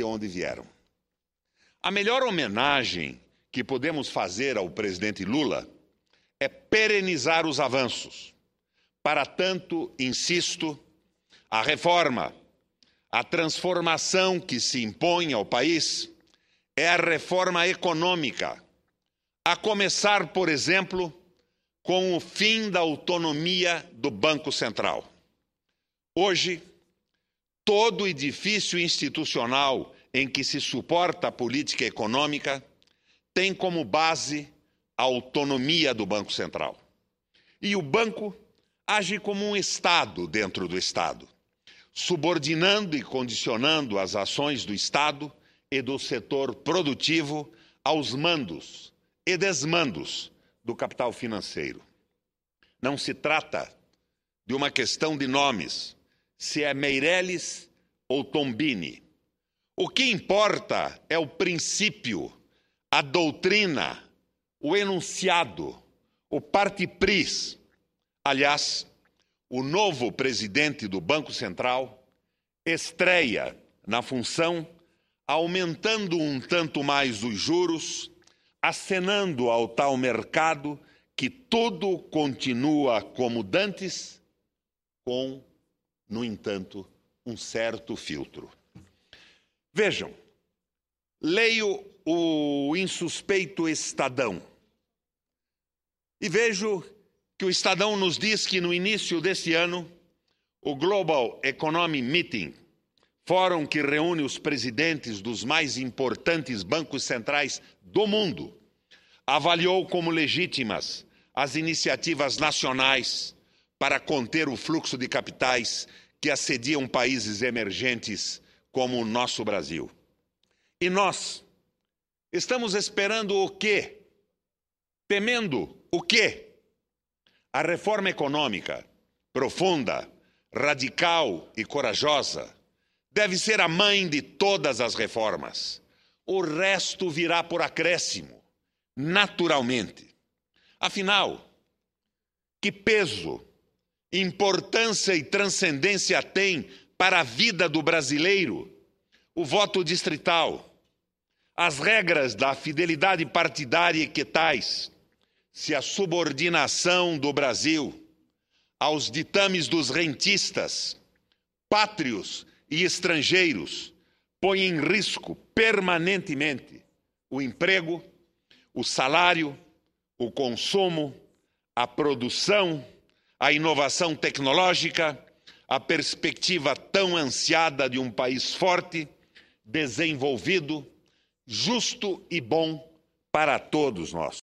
de onde vieram. A melhor homenagem que podemos fazer ao presidente Lula é perenizar os avanços. Para tanto, insisto, a reforma, a transformação que se impõe ao país é a reforma econômica, a começar, por exemplo, com o fim da autonomia do Banco Central. Hoje, todo edifício institucional em que se suporta a política econômica tem como base a autonomia do Banco Central. E o banco age como um Estado dentro do Estado, subordinando e condicionando as ações do Estado e do setor produtivo aos mandos e desmandos do capital financeiro. Não se trata de uma questão de nomes se é Meirelles ou Tombini. O que importa é o princípio, a doutrina, o enunciado, o parte pris. Aliás, o novo presidente do Banco Central estreia na função aumentando um tanto mais os juros, acenando ao tal mercado que tudo continua como dantes, com no entanto, um certo filtro. Vejam, leio o insuspeito Estadão e vejo que o Estadão nos diz que no início deste ano, o Global Economy Meeting, fórum que reúne os presidentes dos mais importantes bancos centrais do mundo, avaliou como legítimas as iniciativas nacionais para conter o fluxo de capitais que assediam países emergentes como o nosso Brasil. E nós estamos esperando o quê? Temendo o quê? A reforma econômica, profunda, radical e corajosa, deve ser a mãe de todas as reformas. O resto virá por acréscimo, naturalmente. Afinal, que peso importância e transcendência tem para a vida do brasileiro o voto distrital, as regras da fidelidade partidária e que tais, se a subordinação do Brasil aos ditames dos rentistas, pátrios e estrangeiros, põe em risco permanentemente o emprego, o salário, o consumo, a produção a inovação tecnológica, a perspectiva tão ansiada de um país forte, desenvolvido, justo e bom para todos nós.